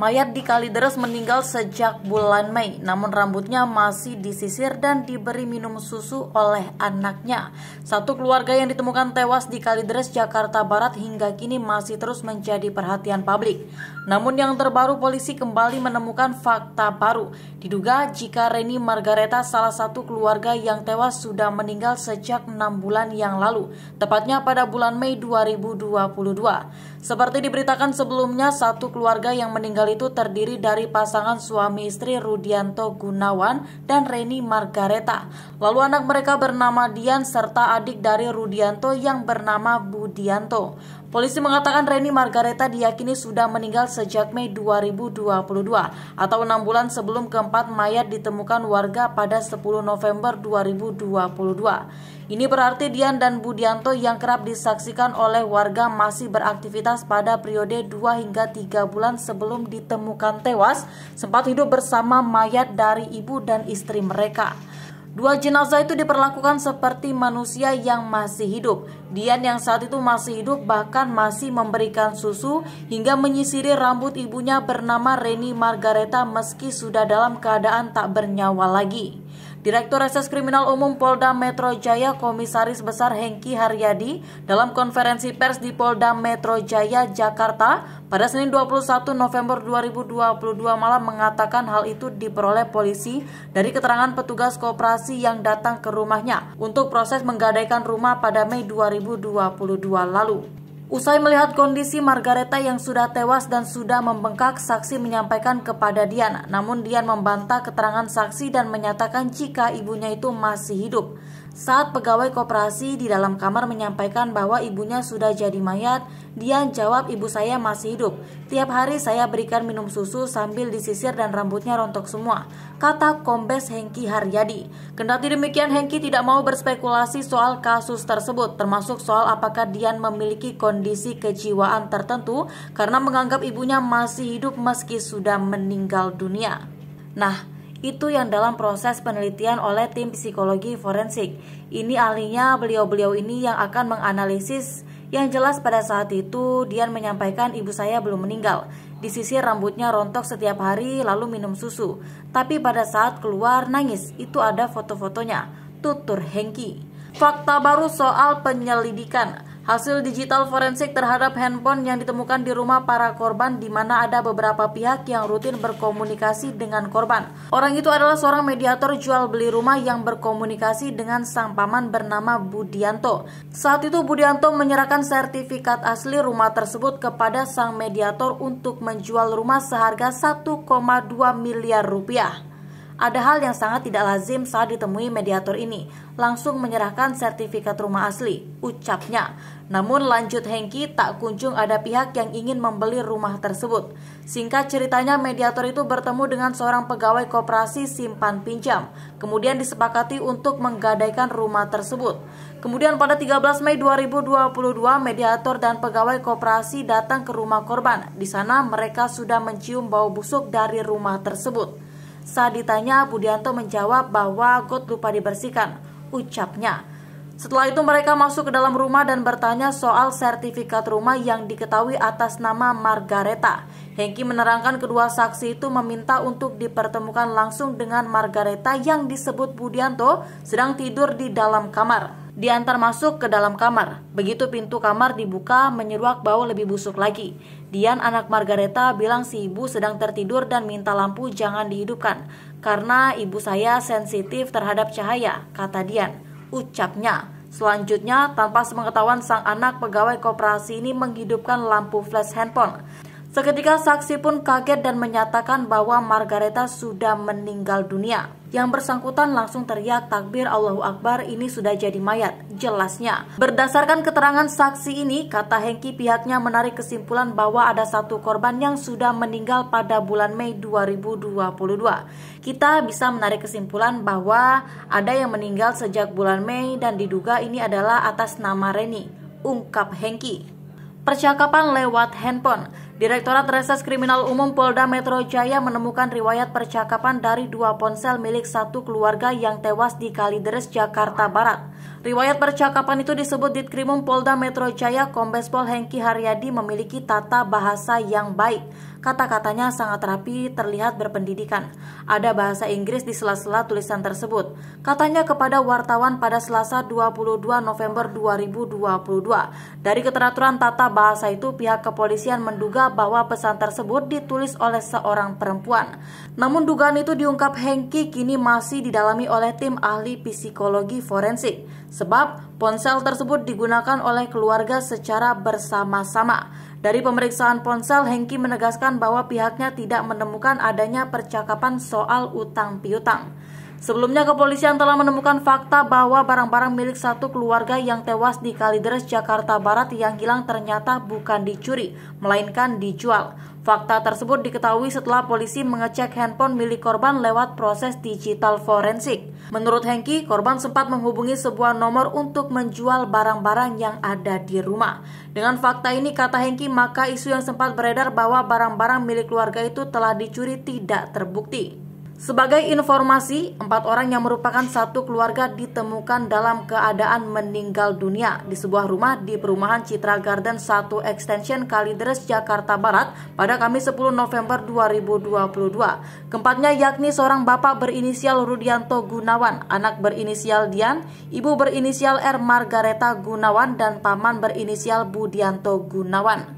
Mayat di Kalideres meninggal sejak bulan Mei, namun rambutnya masih disisir dan diberi minum susu oleh anaknya. Satu keluarga yang ditemukan tewas di Kalideres, Jakarta Barat hingga kini masih terus menjadi perhatian publik. Namun yang terbaru polisi kembali menemukan fakta baru. Diduga jika Reni Margareta salah satu keluarga yang tewas sudah meninggal sejak enam bulan yang lalu, tepatnya pada bulan Mei 2022. Seperti diberitakan sebelumnya, satu keluarga yang meninggal itu terdiri dari pasangan suami istri Rudianto Gunawan dan Reni Margareta. Lalu anak mereka bernama Dian serta adik dari Rudianto yang bernama Budianto. Polisi mengatakan Reni Margareta diyakini sudah meninggal sejak Mei 2022 atau enam bulan sebelum keempat mayat ditemukan warga pada 10 November 2022. Ini berarti Dian dan Budianto yang kerap disaksikan oleh warga masih beraktivitas pada periode 2 hingga 3 bulan sebelum ditemukan tewas, sempat hidup bersama mayat dari ibu dan istri mereka. Dua jenazah itu diperlakukan seperti manusia yang masih hidup. Dian yang saat itu masih hidup bahkan masih memberikan susu hingga menyisiri rambut ibunya bernama Reni Margareta meski sudah dalam keadaan tak bernyawa lagi. Direktur Reses Kriminal Umum Polda Metro Jaya Komisaris Besar Hengki Haryadi dalam konferensi pers di Polda Metro Jaya Jakarta pada Senin 21 November 2022 malam mengatakan hal itu diperoleh polisi dari keterangan petugas kooperasi yang datang ke rumahnya untuk proses menggadaikan rumah pada Mei 2022 lalu. Usai melihat kondisi Margareta yang sudah tewas dan sudah membengkak, saksi menyampaikan kepada Dian. Namun Dian membantah keterangan saksi dan menyatakan jika ibunya itu masih hidup. Saat pegawai koperasi di dalam kamar menyampaikan bahwa ibunya sudah jadi mayat, dia jawab ibu saya masih hidup. Tiap hari saya berikan minum susu sambil disisir dan rambutnya rontok semua, kata Kombes Hengki Haryadi. Kendati demikian Hengki tidak mau berspekulasi soal kasus tersebut, termasuk soal apakah Dian memiliki kondisi kejiwaan tertentu karena menganggap ibunya masih hidup meski sudah meninggal dunia. Nah, itu yang dalam proses penelitian oleh tim psikologi forensik. Ini ahlinya beliau-beliau ini yang akan menganalisis yang jelas pada saat itu Dian menyampaikan ibu saya belum meninggal. di sisi rambutnya rontok setiap hari lalu minum susu. Tapi pada saat keluar nangis, itu ada foto-fotonya. Tutur Hengki. Fakta baru soal penyelidikan. Hasil digital forensik terhadap handphone yang ditemukan di rumah para korban di mana ada beberapa pihak yang rutin berkomunikasi dengan korban. Orang itu adalah seorang mediator jual beli rumah yang berkomunikasi dengan sang paman bernama Budianto. Saat itu Budianto menyerahkan sertifikat asli rumah tersebut kepada sang mediator untuk menjual rumah seharga 1,2 miliar rupiah. Ada hal yang sangat tidak lazim saat ditemui mediator ini, langsung menyerahkan sertifikat rumah asli, ucapnya. Namun lanjut Hengki tak kunjung ada pihak yang ingin membeli rumah tersebut. Singkat ceritanya mediator itu bertemu dengan seorang pegawai koperasi simpan pinjam, kemudian disepakati untuk menggadaikan rumah tersebut. Kemudian pada 13 Mei 2022, mediator dan pegawai koperasi datang ke rumah korban. Di sana mereka sudah mencium bau busuk dari rumah tersebut. Saat ditanya, Budianto menjawab bahwa got lupa dibersihkan, ucapnya. Setelah itu mereka masuk ke dalam rumah dan bertanya soal sertifikat rumah yang diketahui atas nama Margareta. Hengki menerangkan kedua saksi itu meminta untuk dipertemukan langsung dengan Margareta yang disebut Budianto sedang tidur di dalam kamar diantar masuk ke dalam kamar. Begitu pintu kamar dibuka, menyeruak bau lebih busuk lagi. Dian anak Margareta bilang si ibu sedang tertidur dan minta lampu jangan dihidupkan karena ibu saya sensitif terhadap cahaya, kata Dian. Ucapnya. Selanjutnya, tanpa sepengetahuan sang anak pegawai koperasi ini menghidupkan lampu flash handphone. Seketika saksi pun kaget dan menyatakan bahwa Margareta sudah meninggal dunia. Yang bersangkutan langsung teriak takbir Allahu Akbar ini sudah jadi mayat, jelasnya. Berdasarkan keterangan saksi ini, kata Hengki pihaknya menarik kesimpulan bahwa ada satu korban yang sudah meninggal pada bulan Mei 2022. Kita bisa menarik kesimpulan bahwa ada yang meninggal sejak bulan Mei dan diduga ini adalah atas nama Reni, ungkap Hengki. Percakapan lewat handphone. Direktorat Reses Kriminal Umum Polda Metro Jaya menemukan riwayat percakapan dari dua ponsel milik satu keluarga yang tewas di Kalideres, Jakarta Barat. Riwayat percakapan itu disebut Ditkrimum Polda Metro Jaya Kombespol Pol Hengki Haryadi memiliki tata bahasa yang baik. Kata-katanya sangat rapi, terlihat berpendidikan. Ada bahasa Inggris di sela-sela tulisan tersebut. Katanya kepada wartawan pada Selasa 22 November 2022. Dari keteraturan tata bahasa itu, pihak kepolisian menduga bahwa pesan tersebut ditulis oleh seorang perempuan. Namun dugaan itu diungkap Hengki kini masih didalami oleh tim ahli psikologi forensik. Sebab Ponsel tersebut digunakan oleh keluarga secara bersama-sama. Dari pemeriksaan ponsel, Hengki menegaskan bahwa pihaknya tidak menemukan adanya percakapan soal utang piutang. Sebelumnya kepolisian telah menemukan fakta bahwa barang-barang milik satu keluarga yang tewas di Kalideres Jakarta Barat yang hilang ternyata bukan dicuri, melainkan dijual. Fakta tersebut diketahui setelah polisi mengecek handphone milik korban lewat proses digital forensik. Menurut Hengki, korban sempat menghubungi sebuah nomor untuk menjual barang-barang yang ada di rumah. Dengan fakta ini, kata Hengki, maka isu yang sempat beredar bahwa barang-barang milik keluarga itu telah dicuri tidak terbukti. Sebagai informasi, empat orang yang merupakan satu keluarga ditemukan dalam keadaan meninggal dunia di sebuah rumah di perumahan Citra Garden 1 Extension Kalideres, Jakarta Barat pada Kamis 10 November 2022. Keempatnya yakni seorang bapak berinisial Rudianto Gunawan, anak berinisial Dian, ibu berinisial R Margareta Gunawan, dan paman berinisial Budianto Gunawan.